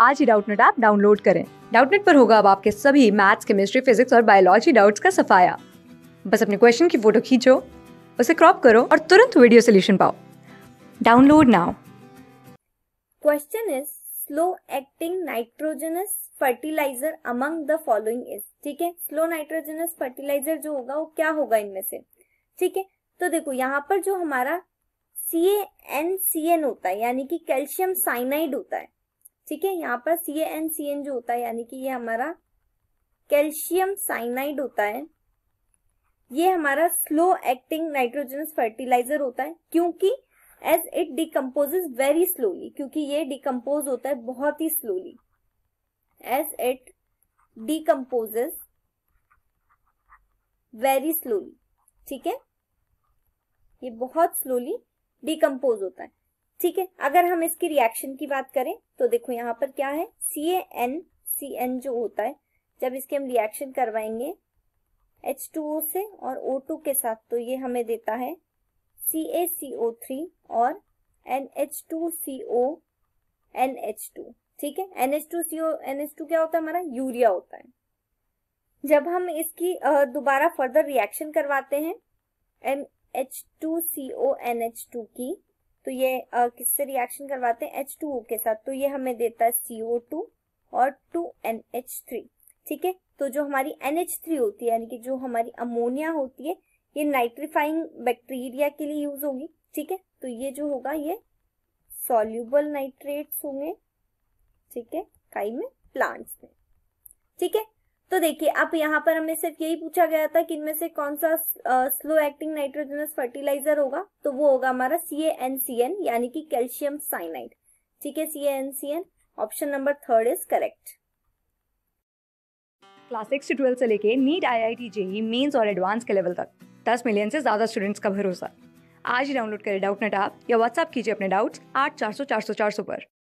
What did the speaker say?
आज ही Doubtnut app download करें डाउटनेट पर होगा अब आपके सभी मैथ्स केमिस्ट्री फिजिक्स और बायोलॉजी डाउट्स का सफाया बस अपने क्वेश्चन की फोटो खींचो उसे क्रॉप करो और तुरंत वीडियो सोल्यूशन पाओ download now question is slow acting nitrogenous fertiliser among the following is ठीक है स्लो नाइट्रोजनस फर्टिलाइजर जो होगा वो क्या होगा इनमें से ठीक है तो देखो यहाँ पर जो हमारा सी ए एन सी एन होता है यानी कि कैल्शियम साइनाइड होता है ठीक है यहाँ पर सी एन सी एन जो होता है यानी कि ये हमारा कैल्शियम साइनाइड होता है ये हमारा स्लो एक्टिंग नाइट्रोजनस फर्टिलाइजर होता है क्योंकि as it decomposes very slowly क्योंकि ये डिकम्पोज होता है बहुत ही slowly as it decomposes very slowly ठीक है ये बहुत स्लोली डिकम्पोज होता है ठीक है अगर हम इसकी रिएक्शन की बात करें तो देखो यहाँ पर क्या है सी एन सी एन जो होता है जब इसके हम रिएक्शन करवाएंगे एच टू ओ से और ओ टू के साथ तो ये हमें देता है C A C O three और N H two C O N H two ठीक है N H two C O N H two क्या होता है हमारा यूरिया होता है जब हम इसकी दोबारा फर्दर रिएक्शन करवाते हैं N H two C O N H two की तो ये किससे रिएक्शन करवाते हैं एच टू के साथ तो ये हमें देता है सीओ टू और टू एन एच थ्री ठीक है तो जो हमारी एन एच थ्री होती है यानी कि जो हमारी अमोनिया होती है ये नाइट्रीफाइंग बैक्टीरिया के लिए यूज होगी ठीक है तो ये जो होगा ये सोल्यूबल नाइट्रेट्स होंगे ठीक है काई में प्लांट्स में ठीक है तो देखिए अब यहाँ पर हमें सिर्फ यही पूछा गया था कि इनमें से कौन सा स्लो एक्टिंग नाइट्रोजनस फर्टिलाइजर होगा तो वो होगा हमारा सी एन सी एन यानी कि कैल्शियम साइनाइड ठीक है C N C N option number third is correct class six to twelfth से लेके NEET I I T JEE mains और एडवांस के लेवल तक दस मिलियन से ज़्यादा स्टूडेंट्स का भरोसा आज ही डाउनलोड करें डाउट नेट आप या व्हाट्सअप कीजिए अपने डाउट्स आठ चार सौ चार सौ चार सौ पर